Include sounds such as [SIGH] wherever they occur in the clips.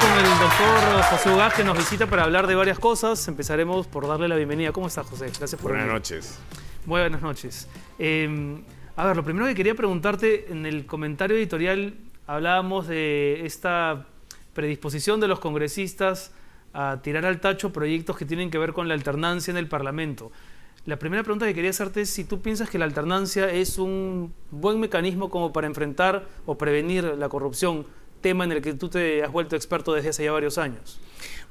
con el doctor José Ugaz, que nos visita para hablar de varias cosas. Empezaremos por darle la bienvenida. ¿Cómo estás, José? Gracias por Buenas noches. Muy buenas noches. Em, a ver, lo primero que quería preguntarte, en el comentario editorial hablábamos de esta predisposición de los congresistas a tirar al tacho proyectos que tienen que ver con la alternancia en el Parlamento. La primera pregunta que quería hacerte es si tú piensas que la alternancia es un buen mecanismo como para enfrentar o prevenir la corrupción tema en el que tú te has vuelto experto desde hace ya varios años?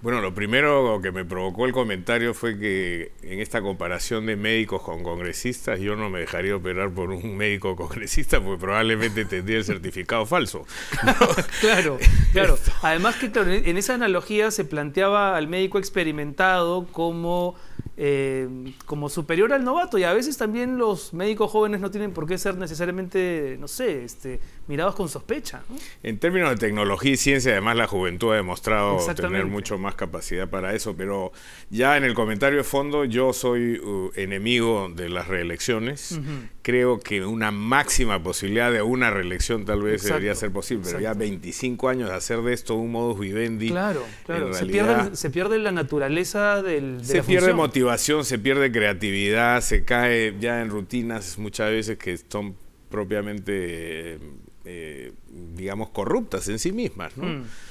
Bueno, lo primero que me provocó el comentario fue que en esta comparación de médicos con congresistas, yo no me dejaría operar por un médico congresista porque probablemente tendría el certificado falso. [LAUGHS] claro, claro. Además que en esa analogía se planteaba al médico experimentado como eh, como superior al novato. Y a veces también los médicos jóvenes no tienen por qué ser necesariamente, no sé, este, mirados con sospecha. En términos de tecnología y ciencia, además la juventud ha demostrado tener mucho más capacidad para eso, pero ya en el comentario de fondo yo soy uh, enemigo de las reelecciones. Creo que una máxima posibilidad de una reelección tal vez debería ser posible, pero ya 25 años de hacer de esto un modus vivendi. Claro, claro. Se pierde, se, pierde, la naturaleza del, de se pierde función se pierde creatividad, se cae ya en rutinas muchas veces que son propiamente, eh, digamos, corruptas en sí mismas. Mm,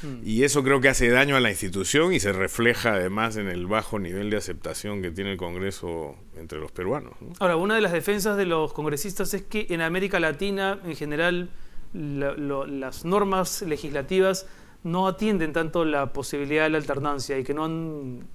mm. Y eso creo que hace daño a la institución y se refleja además en el bajo nivel de aceptación que tiene el Congreso entre los peruanos. Ahora, una de las defensas de los congresistas es que en América Latina, en general, las normas legislativas no atienden tanto la posibilidad de la alternancia y que no,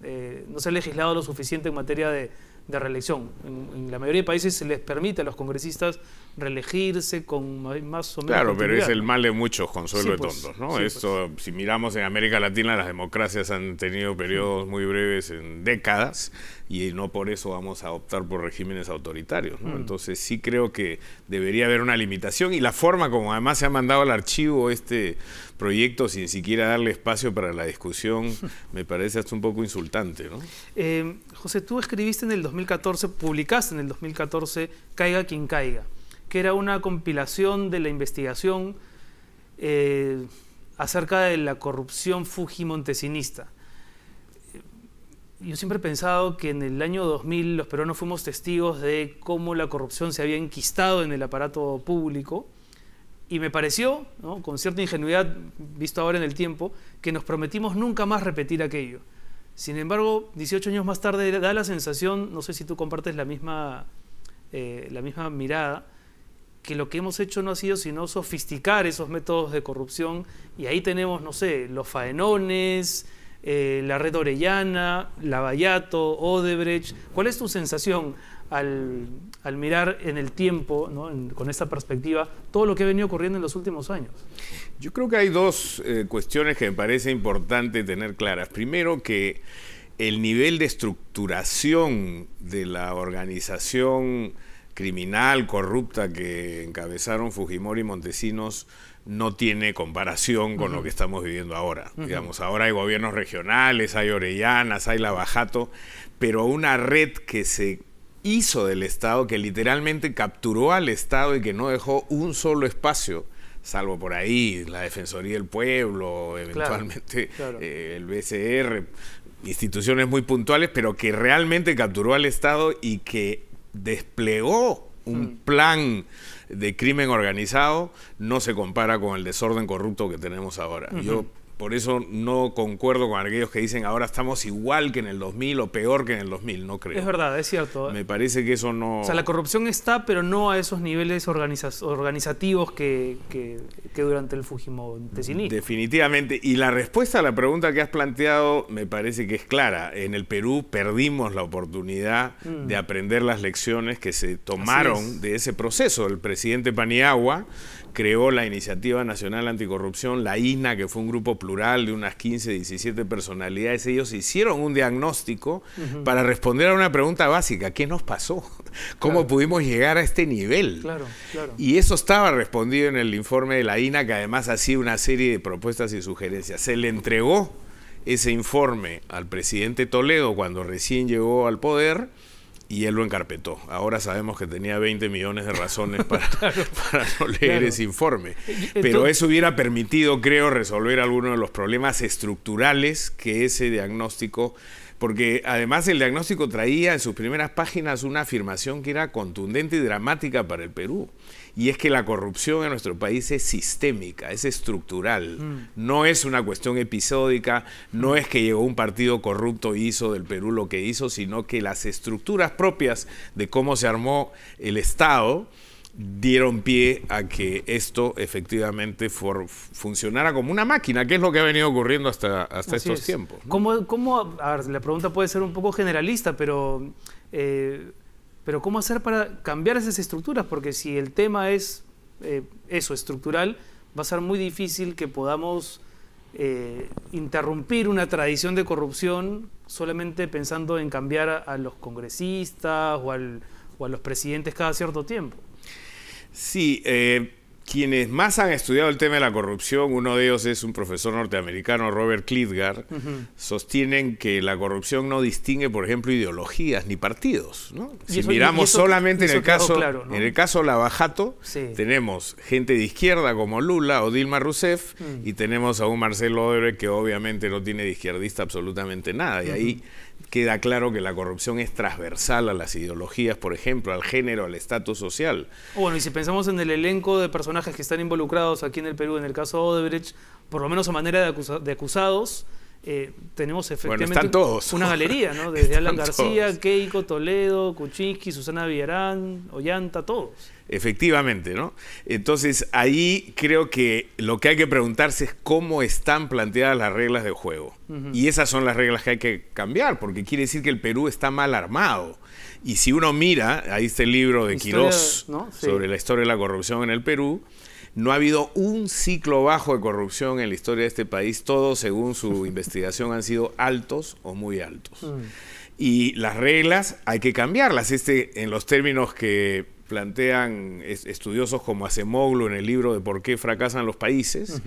eh, no se ha legislado lo suficiente en materia de, de reelección. En, la mayoría de países se les permite a los congresistas reelegirse con más o menos. Claro, pero es el mal de muchos, consuelo de pues, tontos. ¿no? Pues. Esto, si miramos en América Latina, las democracias han tenido periodos muy breves en décadas y no por eso vamos a optar por regímenes autoritarios. Mm. Entonces sí creo que debería haber una limitación y la forma como además se ha mandado al archivo este proyecto sin siquiera darle espacio para la discusión [LAUGHS] me parece hasta un poco insultante. ¿no? Eh, José, tú escribiste en el 2014 publicaste en el 2014 Caiga quien caiga, que era una compilación de la investigación eh, acerca de la corrupción fujimontesinista. Yo siempre he pensado que en el año 2000 los peruanos fuimos testigos de cómo la corrupción se había enquistado en el aparato público y me pareció, con cierta ingenuidad visto ahora en el tiempo, que nos prometimos nunca más repetir aquello. Sin embargo, 18 años más tarde da la sensación, no sé si tú compartes la misma, eh, la misma mirada, que lo que hemos hecho no ha sido sino sofisticar esos métodos de corrupción y ahí tenemos, no sé, los faenones, eh, la red orellana, la Vallato, Odebrecht. ¿Cuál es tu sensación al, mirar en el tiempo, con esta perspectiva, todo lo que ha venido ocurriendo en los últimos años? Yo creo que hay dos eh, cuestiones que me parece importante tener claras. Primero, que el nivel de estructuración de la organización criminal, corrupta que encabezaron Fujimori y Montesinos no tiene comparación con lo que estamos viviendo ahora. Digamos, ahora hay gobiernos regionales, hay Orellanas, hay Lavajato, pero una red que se hizo del Estado, que literalmente capturó al Estado y que no dejó un solo espacio, salvo por ahí, la Defensoría del Pueblo, eventualmente eh, el BCR, instituciones muy puntuales, pero que realmente capturó al Estado y que desplegó un mm. plan de crimen organizado, no se compara con el desorden corrupto que tenemos ahora. Yo por eso no concuerdo con aquellos que dicen ahora estamos igual que en el 2000 o peor que en el 2000, no creo. Es verdad, es cierto. ¿eh? Me parece que eso no... O sea, la corrupción está, pero no a esos niveles organizativos que, que, durante el Fujimontesinismo. Definitivamente. Y la respuesta a la pregunta que has planteado me parece que es clara. En el Perú perdimos la oportunidad mm. de aprender las lecciones que se tomaron de ese proceso. El presidente Paniagua creó la Iniciativa Nacional Anticorrupción, la INA, que fue un grupo plural plural de unas 15, 17 personalidades, ellos hicieron un diagnóstico para responder a una pregunta básica, ¿qué nos pasó? [LAUGHS] ¿Cómo pudimos llegar a este nivel? Y eso estaba respondido en el informe de la INA, que además hacía una serie de propuestas y sugerencias. Se le entregó ese informe al presidente Toledo cuando recién llegó al poder y él lo encarpetó. Ahora sabemos que tenía 20 millones de razones para, [LAUGHS] no leer ese informe. Pero eso hubiera permitido, creo, resolver algunos de los problemas estructurales que ese diagnóstico, porque además el diagnóstico traía en sus primeras páginas una afirmación que era contundente y dramática para el Perú y es que la corrupción en nuestro país es sistémica, es estructural, mm. no es una cuestión episódica, no mm. es que llegó un partido corrupto y e hizo del Perú lo que hizo, sino que las estructuras propias de cómo se armó el Estado, dieron pie a que esto efectivamente funcionara como una máquina, que es lo que ha venido ocurriendo hasta, hasta estos tiempos. la pregunta puede ser un poco generalista, pero eh, pero ¿cómo hacer para cambiar esas estructuras? Porque si el tema es eh, eso, estructural, va a ser muy difícil que podamos eh, interrumpir una tradición de corrupción solamente pensando en cambiar a, los congresistas o, a los presidentes cada cierto tiempo. Sí, eh, quienes más han estudiado el tema de la corrupción, uno de ellos es un profesor norteamericano, Robert Klitgar, sostienen que la corrupción no distingue, por ejemplo, ideologías ni partidos. Si miramos solamente en el, caso, en el caso Lavajato, tenemos gente de izquierda como Lula o Dilma Rousseff mm. y tenemos a un Marcelo Odebrecht que obviamente no tiene de izquierdista absolutamente nada. Y ahí queda claro que la corrupción es transversal a las ideologías, por ejemplo, al género, al estatus social. Bueno, y si pensamos en el elenco de personajes que están involucrados aquí en el Perú, en el caso de Odebrecht, por lo menos a manera de, de acusados, eh, tenemos efectivamente una [LAUGHS] galería, ¿no? [LAUGHS] Desde Alan García, Keiko, Toledo, Kuczynski, Susana Villarán, Ollanta, todos. Efectivamente, ¿no? Entonces ahí creo que lo que hay que preguntarse es cómo están planteadas las reglas de juego. Y esas son las reglas que hay que cambiar, porque quiere decir que el Perú está mal armado. Y si uno mira, ahí está el libro de Quiroz sobre la historia de la corrupción en el Perú, no ha habido un ciclo bajo de corrupción en la historia de este país. Todos, según su [LAUGHS] investigación, han sido altos o muy altos. Mm. Y las reglas hay que cambiarlas. Este, en los términos que plantean estudiosos como Acemoglu en el libro de por qué fracasan los países,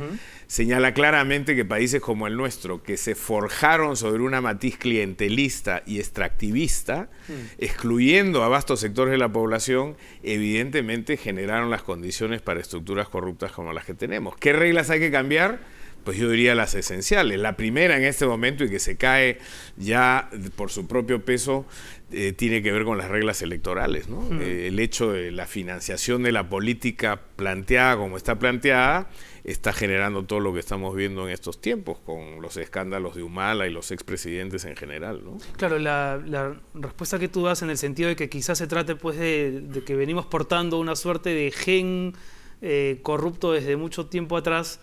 señala claramente que países como el nuestro, que se forjaron sobre una matiz clientelista y extractivista, mm. excluyendo a vastos sectores de la población, evidentemente generaron las condiciones para estructuras corruptas como las que tenemos. ¿Qué reglas hay que cambiar? pues yo diría las esenciales. La primera en este momento y que se cae ya por su propio peso eh, tiene que ver con las reglas electorales. Eh, el hecho de la financiación de la política planteada como está planteada está generando todo lo que estamos viendo en estos tiempos con los escándalos de Humala y los expresidentes en general. Claro, la, respuesta que tú das en el sentido de que quizás se trate pues de, que venimos portando una suerte de gen eh, corrupto desde mucho tiempo atrás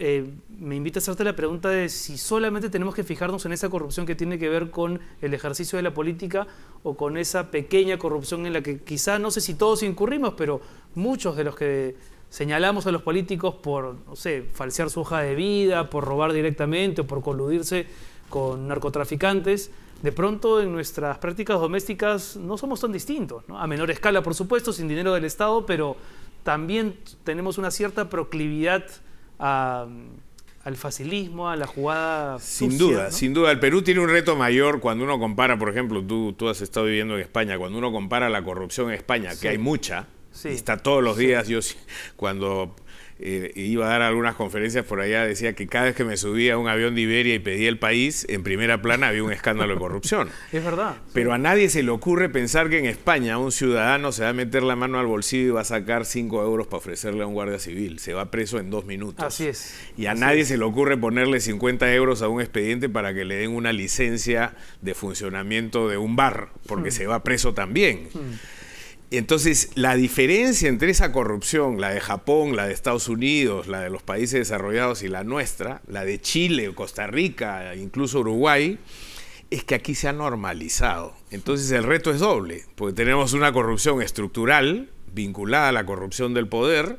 eh, me invita a hacerte la pregunta de si solamente tenemos que fijarnos en esa corrupción que tiene que ver con el ejercicio de la política o con esa pequeña corrupción en la que quizá no sé si todos incurrimos, pero muchos de los que señalamos a los políticos por, no sé, falsear su hoja de vida, por robar directamente o por coludirse con narcotraficantes, de pronto en nuestras prácticas domésticas no somos tan distintos, a menor escala por supuesto, sin dinero del Estado, pero también tenemos una cierta proclividad Mm, al facilismo, a la jugada. Sin duda, sin duda. El Perú tiene un reto mayor cuando uno compara, por ejemplo, tú, tú has estado viviendo en España, cuando uno compara la corrupción en España, que hay mucha, está todos los días, yo cuando eh, iba a dar algunas conferencias por allá, decía que cada vez que me subía a un avión de Iberia y pedía el país, en primera plana había un escándalo de corrupción. [LAUGHS] Es verdad. Pero a nadie se le ocurre pensar que en España un ciudadano se va a meter la mano al bolsillo y va a sacar 5 euros para ofrecerle a un guardia civil. Se va preso en dos minutos. Así es. Y a nadie se le ocurre ponerle 50 euros a un expediente para que le den una licencia de funcionamiento de un bar, porque hmm. se va preso también. Hmm. Entonces, la diferencia entre esa corrupción, la de Japón, la de Estados Unidos, la de los países desarrollados y la nuestra, la de Chile, Costa Rica, incluso Uruguay, es que aquí se ha normalizado. Entonces el reto es doble, porque tenemos una corrupción estructural vinculada a la corrupción del poder,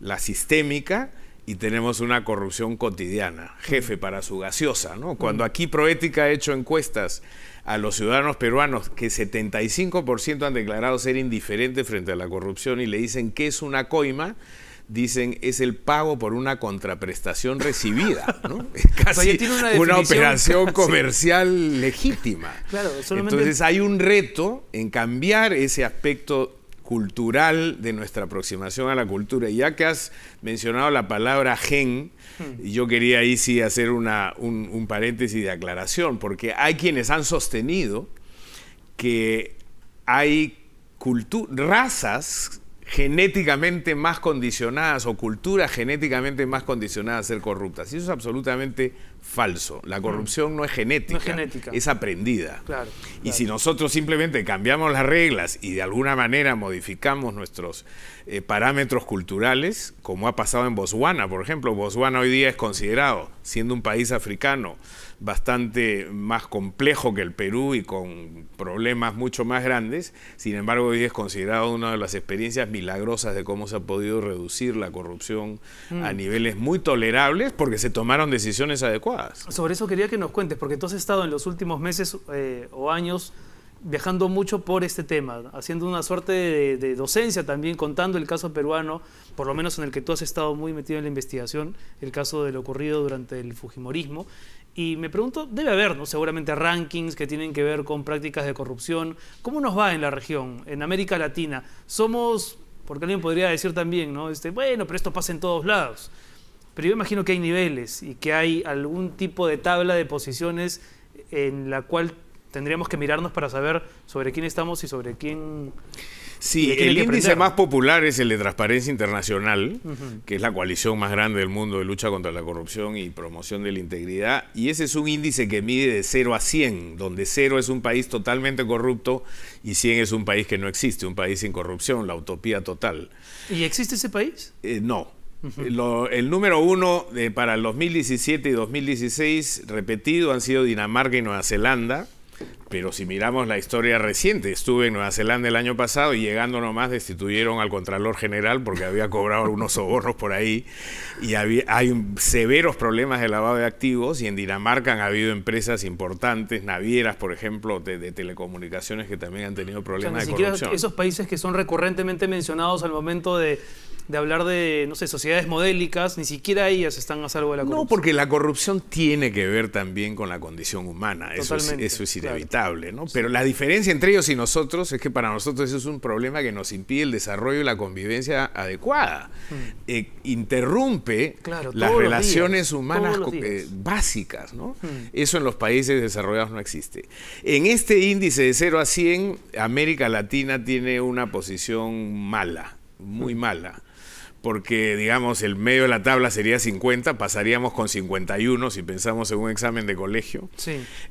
la sistémica, y tenemos una corrupción cotidiana, mm. jefe para su gaseosa, ¿no? Mm. Cuando aquí Proética ha hecho encuestas a los ciudadanos peruanos que 75% han declarado ser indiferentes frente a la corrupción y le dicen que es una coima, dicen es el pago por una contraprestación recibida, [LAUGHS] ¿no? Es casi una, operación [LAUGHS] comercial legítima. Claro, Entonces hay un reto en cambiar ese aspecto cultural de nuestra aproximación a la cultura. Y ya que has mencionado la palabra gen, hmm. yo quería ahí sí hacer una, un, un paréntesis de aclaración, porque hay quienes han sostenido que hay razas genéticamente más condicionadas o culturas genéticamente más condicionadas a ser corruptas. Y eso es absolutamente falso. La mm. corrupción no es genética, es, aprendida. y si nosotros simplemente cambiamos las reglas y de alguna manera modificamos nuestros eh, parámetros culturales, como ha pasado en Botswana, por ejemplo, Botswana hoy día es considerado, siendo un país africano, bastante más complejo que el Perú y con problemas mucho más grandes. Sin embargo, hoy es considerado una de las experiencias milagrosas de cómo se ha podido reducir la corrupción a mm. niveles muy tolerables porque se tomaron decisiones adecuadas. Sobre eso quería que nos cuentes, porque tú has estado en los últimos meses eh, o años viajando mucho por este tema, haciendo una suerte de, de, docencia también, contando el caso peruano, por lo menos en el que tú has estado muy metido en la investigación, el caso de lo ocurrido durante el Fujimorismo, y me pregunto, debe haber seguramente rankings que tienen que ver con prácticas de corrupción. ¿Cómo nos va en la región, en América Latina? Somos, porque alguien podría decir también, ¿no? Este, bueno, pero esto pasa en todos lados. Pero yo imagino que hay niveles y que hay algún tipo de tabla de posiciones en la cual tendríamos que mirarnos para saber sobre quién estamos y sobre quién Sí, el índice más popular es el de Transparencia Internacional, que es la coalición más grande del mundo de lucha contra la corrupción y promoción de la integridad. Y ese es un índice que mide de 0 a 100, donde 0 es un país totalmente corrupto y 100 es un país que no existe, un país sin corrupción, la utopía total. ¿Y existe ese país? Eh, no. el número uno eh, para el 2017 y 2016 repetido han sido Dinamarca y Nueva Zelanda pero si miramos la historia reciente, estuve en Nueva Zelanda el año pasado y llegando nomás destituyeron al Contralor General porque había cobrado algunos sobornos por ahí y hay severos problemas de lavado de activos y en Dinamarca han habido empresas importantes, navieras, por ejemplo, de, telecomunicaciones que también han tenido problemas de corrupción. Esos países que son recurrentemente mencionados al momento de, de hablar de, no sé, sociedades modélicas, ni siquiera ellas están a salvo de la corrupción. No, porque la corrupción tiene que ver también con la condición humana, eso es, inevitable, ¿no? Pero la diferencia entre ellos y nosotros es que para nosotros eso es un problema que nos impide el desarrollo y la convivencia adecuada, mm. eh, interrumpe las relaciones humanas eh, básicas, ¿no? Mm. Eso en los países desarrollados no existe. En este índice de 0 a 100, América Latina tiene una posición mala, muy mm. mala porque digamos el medio de la tabla sería 50, pasaríamos con 51 si pensamos en un examen de colegio.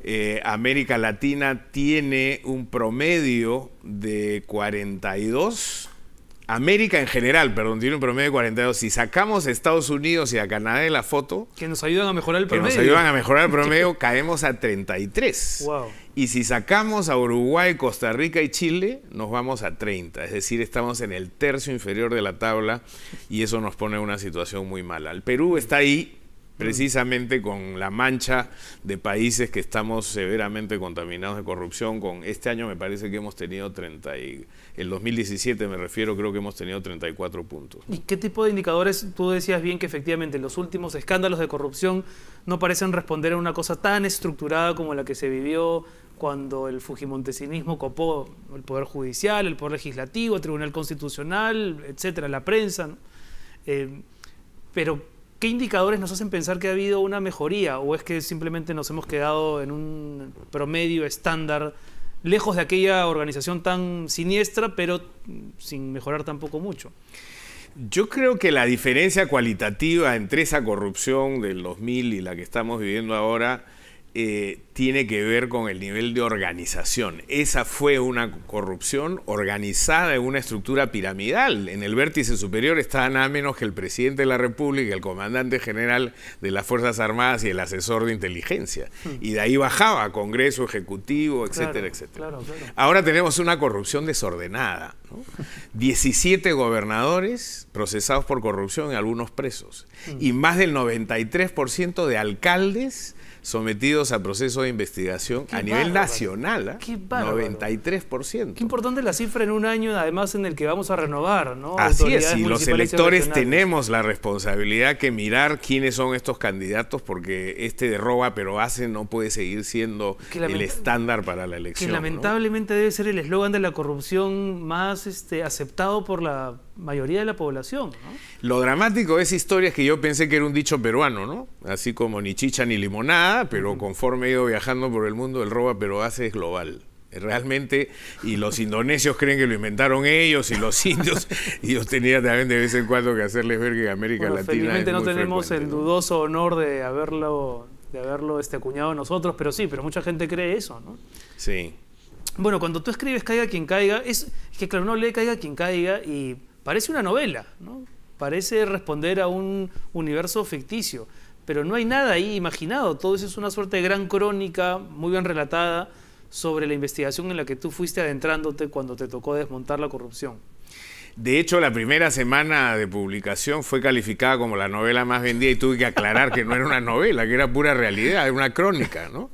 Eh, América Latina tiene un promedio de 42 América en general, perdón, tiene un promedio de 42. Si sacamos a Estados Unidos y a Canadá de la foto. Que nos ayudan a mejorar el promedio. Que nos ayudan a mejorar el promedio, [LAUGHS] caemos a 33. Wow. Y si sacamos a Uruguay, Costa Rica y Chile, nos vamos a 30. Es decir, estamos en el tercio inferior de la tabla y eso nos pone en una situación muy mala. El Perú está ahí, precisamente con la mancha de países que estamos severamente contaminados de corrupción. Con este año me parece que hemos tenido 30 y el 2017 me refiero, creo que hemos tenido 34 puntos. ¿Y qué tipo de indicadores tú decías bien que efectivamente los últimos escándalos de corrupción no parecen responder a una cosa tan estructurada como la que se vivió cuando el fujimontesinismo copó el poder judicial, el poder legislativo, el tribunal constitucional, etcétera, la prensa, eh, pero ¿Qué indicadores nos hacen pensar que ha habido una mejoría o es que simplemente nos hemos quedado en un promedio estándar, lejos de aquella organización tan siniestra, pero sin mejorar tampoco mucho? Yo creo que la diferencia cualitativa entre esa corrupción del 2000 y la que estamos viviendo ahora eh, tiene que ver con el nivel de organización. Esa fue una corrupción organizada en una estructura piramidal. En el vértice superior Estaban nada menos que el presidente de la República, el comandante general de las Fuerzas Armadas y el asesor de inteligencia. Hmm. Y de ahí bajaba Congreso, Ejecutivo, etcétera, etcétera. Ahora tenemos una corrupción desordenada. 17 [LAUGHS] gobernadores procesados por corrupción y algunos presos. Hmm. Y más del 93% de alcaldes sometidos a proceso de investigación a nivel nacional. 93%. ¿ah? Qué importante la cifra en un año, además, en el que vamos a renovar, ¿no? Así es, y los electores tenemos la responsabilidad que mirar quiénes son estos candidatos, porque este de roba pero hace no puede seguir siendo el estándar para la elección. Que lamentablemente debe ser el eslogan de la corrupción más este, aceptado por la mayoría de la población. Lo dramático es historias que yo pensé que era un dicho peruano, ¿no? Así como ni chicha ni limonada pero conforme he ido viajando por el mundo, el roba pero hace es global eh, realmente, y los [LAUGHS] indonesios creen que lo inventaron ellos y los indios, [LAUGHS] y yo tenía también de vez en cuando que hacerles ver que América Latina. Felizmente no tenemos el dudoso honor de haberlo, de haberlo este, acuñado nosotros, pero sí, pero mucha gente cree eso, ¿no? Sí. Bueno, cuando tú escribes Caiga quien caiga, es, que claro, no lee Caiga quien caiga y parece una novela, ¿no? Parece responder a un universo ficticio pero no hay nada ahí imaginado. Todo eso es una suerte de gran crónica, muy bien relatada, sobre la investigación en la que tú fuiste adentrándote cuando te tocó desmontar la corrupción. De hecho, la primera semana de publicación fue calificada como la novela más vendida y tuve que aclarar que no era una novela, que era pura realidad, era una crónica, ¿no?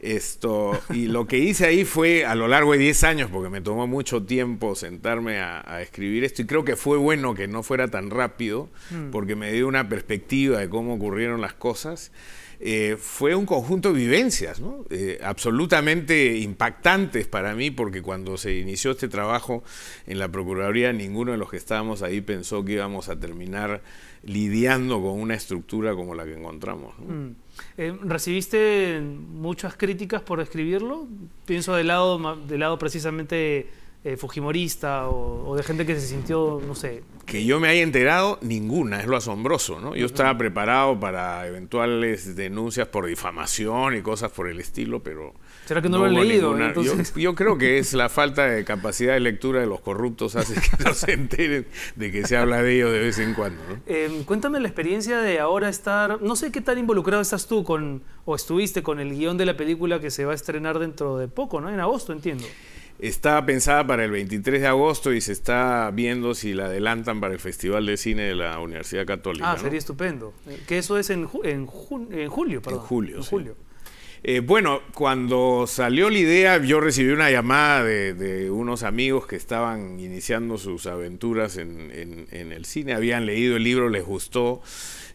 Esto, y lo que hice ahí fue a lo largo de 10 años, porque me tomó mucho tiempo sentarme a, escribir esto, y creo que fue bueno que no fuera tan rápido, mm. porque me dio una perspectiva de cómo ocurrieron las cosas. Eh, fue un conjunto de vivencias eh, absolutamente impactantes para mí, porque cuando se inició este trabajo en la Procuraduría, ninguno de los que estábamos ahí pensó que íbamos a terminar lidiando con una estructura como la que encontramos. Mm. Eh, ¿Recibiste muchas críticas por escribirlo? Pienso del lado, del lado precisamente eh, fujimorista o, de gente que se sintió, no sé. Que yo me haya enterado, ninguna, es lo asombroso, ¿no? Yo estaba preparado para eventuales denuncias por difamación y cosas por el estilo, pero... ¿Será que no, lo han leído? Yo, creo que es la falta de capacidad de lectura de los corruptos hace que no se enteren de que se habla de ellos de vez en cuando. ¿no? Em, cuéntame la experiencia de ahora estar, no sé qué tan involucrado estás tú con, o estuviste con el guión de la película que se va a estrenar dentro de poco, ¿no? En agosto, entiendo estaba pensada para el 23 de agosto y se está viendo si la adelantan para el Festival de Cine de la Universidad Católica. Ah, sería estupendo. Que eso es en, en, julio, perdón. En julio. julio. Eh, bueno, cuando salió la idea, yo recibí una llamada de, unos amigos que estaban iniciando sus aventuras en, en, en, el cine, habían leído el libro, les gustó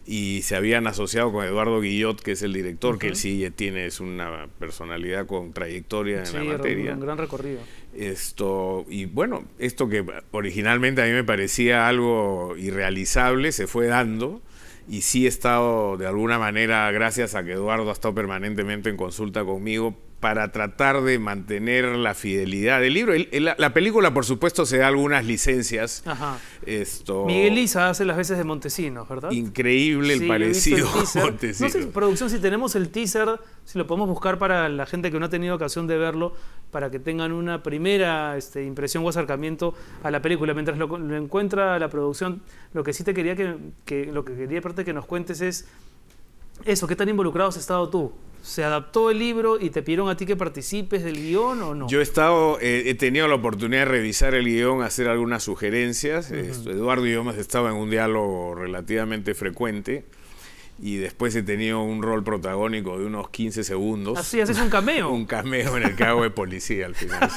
y se habían asociado con Eduardo Guillot, que es el director, que él sí tiene es una personalidad con trayectoria en la materia. Un gran recorrido. Esto, y bueno, esto que originalmente a mí me parecía algo irrealizable, se fue dando. Y sí he estado de alguna manera, gracias a que Eduardo ha estado permanentemente en consulta conmigo, para tratar de mantener la fidelidad del libro. la película, por supuesto, se da algunas licencias. Ajá. Miguel Isa hace las veces de Montesinos, ¿verdad? Increíble el parecido [LAUGHS] Montesinos. producción, si tenemos el teaser, si lo podemos buscar para la gente que no ha tenido ocasión de verlo, para que tengan una primera este, impresión o acercamiento a la película. Mientras lo, encuentra la producción, lo que sí te quería que, lo que quería aparte que nos cuentes es eso, ¿qué tan involucrados has estado tú? ¿Se adaptó el libro y te pidieron a ti que participes del guión o no? Yo he estado, eh, he tenido la oportunidad de revisar el guión, hacer algunas sugerencias. Eduardo y yo más en un diálogo relativamente frecuente y después he tenido un rol protagónico de unos 15 segundos. Así, haces un cameo. [LAUGHS] un cameo en el que hago de policía al final. [LAUGHS]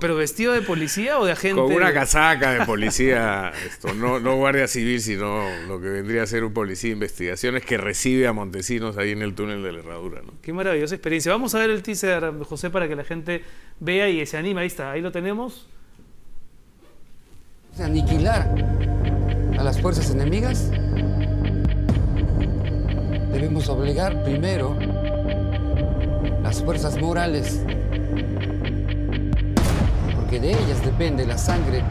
¿Pero vestido de policía o de agente? Con una casaca de policía, [LAUGHS] esto, no, no guardia civil, sino lo que vendría a ser un policía de investigaciones que recibe a Montesinos ahí en el túnel de la herradura. Qué maravillosa experiencia. Vamos a ver el teaser, José, para que la gente vea y se anime. Ahí está, ahí lo tenemos. ¿Aniquilar a las fuerzas enemigas? debemos obligar primero las fuerzas morales, porque de ellas depende la sangre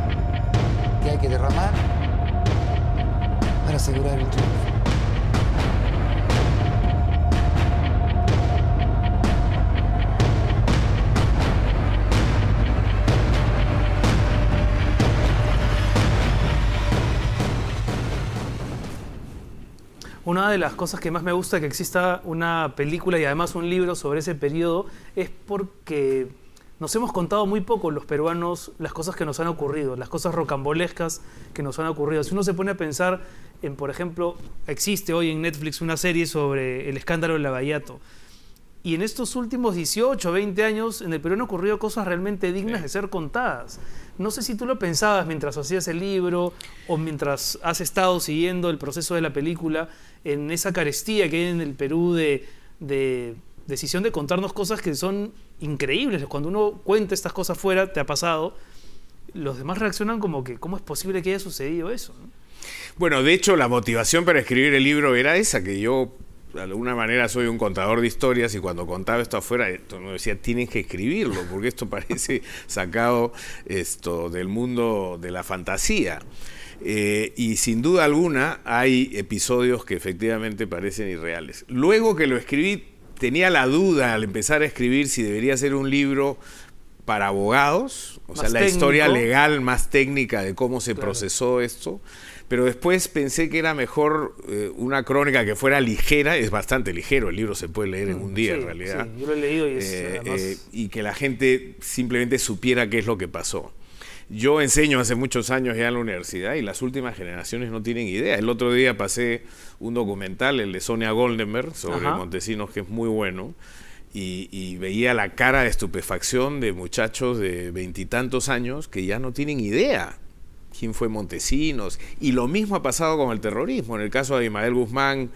que hay que derramar para asegurar el triunfo. Una de las cosas que más me gusta que exista una película y además un libro sobre ese periodo es porque nos hemos contado muy poco los peruanos las cosas que nos han ocurrido, las cosas rocambolescas que nos han ocurrido. Si uno se pone a pensar en, por ejemplo, existe hoy en Netflix una serie sobre el escándalo del Lavallato. Y en estos últimos 18, 20 años, en el Perú han ocurrido cosas realmente dignas de ser contadas. No sé si tú lo pensabas mientras hacías el libro o mientras has estado siguiendo el proceso de la película, en esa carestía que hay en el Perú de, decisión de contarnos cosas que son increíbles. Cuando uno cuenta estas cosas fuera, te ha pasado, los demás reaccionan como que, ¿cómo es posible que haya sucedido eso? Bueno, de hecho, la motivación para escribir el libro era esa, que yo de alguna manera soy un contador de historias y cuando contaba esto afuera, esto me decía, tienes que escribirlo, porque esto [LAUGHS] parece sacado esto, del mundo de la fantasía. Eh, y sin duda alguna hay episodios que efectivamente parecen irreales. Luego que lo escribí, tenía la duda al empezar a escribir si debería ser un libro para abogados, o sea, la historia legal más técnica de cómo se procesó esto. Pero después pensé que era mejor eh, una crónica que fuera ligera, es bastante ligero, el libro se puede leer en mm, un día en realidad. yo lo he leído y es, eh, y que la gente simplemente supiera qué es lo que pasó. Yo enseño hace muchos años ya en la universidad y las últimas generaciones no tienen idea. El otro día pasé un documental, el de Sonia Goldenberg, sobre Montesinos, que es muy bueno. y, veía la cara de estupefacción de muchachos de veintitantos años que ya no tienen idea quién fue Montesinos. Y lo mismo ha pasado con el terrorismo, en el caso de Imael Guzmán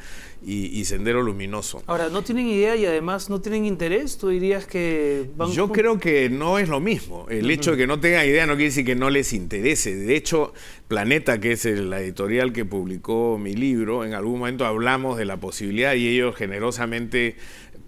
y, Sendero Luminoso. Ahora, no tienen idea y además no tienen interés, tú dirías que... Van Yo creo que no es lo mismo. El hecho de que no tengan idea no quiere decir que no les interese. De hecho, Planeta, que es la editorial que publicó mi libro, en algún momento hablamos de la posibilidad y ellos generosamente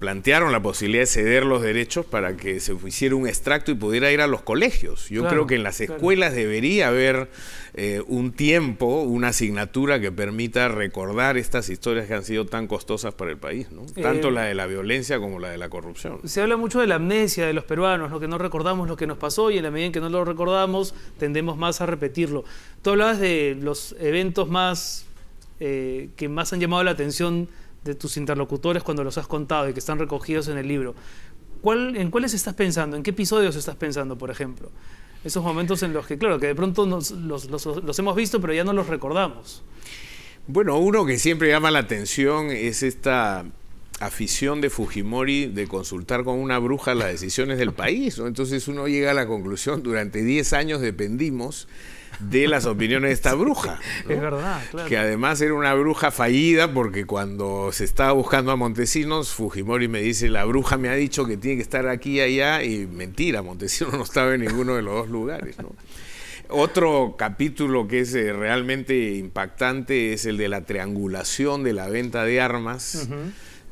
plantearon la posibilidad de ceder los derechos para que se hiciera un extracto y pudiera ir a los colegios. Yo creo que en las escuelas debería haber eh, un tiempo, una asignatura que permita recordar estas historias que han sido tan costosas para el país, ¿no? Eh, tanto la de la violencia como la de la corrupción. Se habla mucho de la amnesia de los peruanos, lo que no recordamos lo que nos pasó y en la medida en que no lo recordamos tendemos más a repetirlo. Tú hablabas de los eventos más eh, que más han llamado la atención de tus interlocutores cuando los has contado y que están recogidos en el libro, ¿cuál, ¿en cuáles estás pensando? ¿En qué episodios estás pensando, por ejemplo? Esos momentos en los que, claro, que de pronto los, hemos visto, pero ya no los recordamos. Bueno, uno que siempre llama la atención es esta afición de Fujimori de consultar con una bruja las decisiones del país. Entonces uno llega a la conclusión, durante 10 años dependimos de las opiniones de esta bruja. Es verdad, claro. Que además era una bruja fallida porque cuando se estaba buscando a Montesinos, Fujimori me dice, la bruja me ha dicho que tiene que estar aquí y allá, y mentira, Montesinos no estaba en ninguno de los dos lugares. Otro capítulo que es eh, realmente impactante es el de la triangulación de la venta de armas.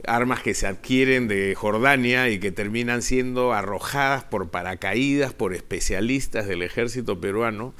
armas que se adquieren de Jordania y que terminan siendo arrojadas por paracaídas, por especialistas del ejército peruano,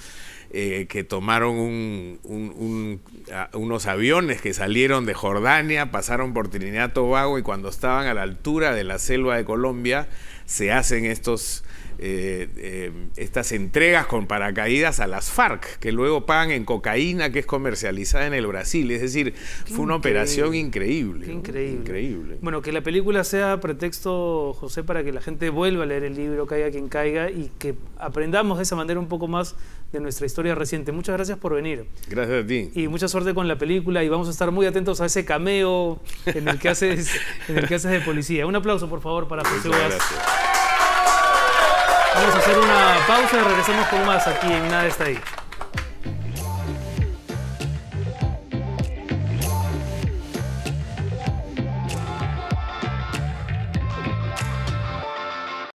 eh, que tomaron unos aviones que salieron de Jordania, pasaron por Trinidad Tobago y cuando estaban a la altura de la selva de Colombia se hacen estos eh, eh, estas entregas con paracaídas a las FARC, que luego pagan en cocaína que es comercializada en el Brasil. Es decir, fue una operación increíble, increíble. Bueno, que la película sea pretexto, José, para que la gente vuelva a leer el libro, caiga quien caiga, y que aprendamos de esa manera un poco más de nuestra historia reciente. Muchas gracias por venir. Gracias a ti. Y mucha suerte con la película y vamos a estar muy atentos a ese cameo en el que haces, que de policía. Un aplauso, por favor, para José Gracias. Vamos a hacer una pausa y regresamos con más aquí en Nada está ahí.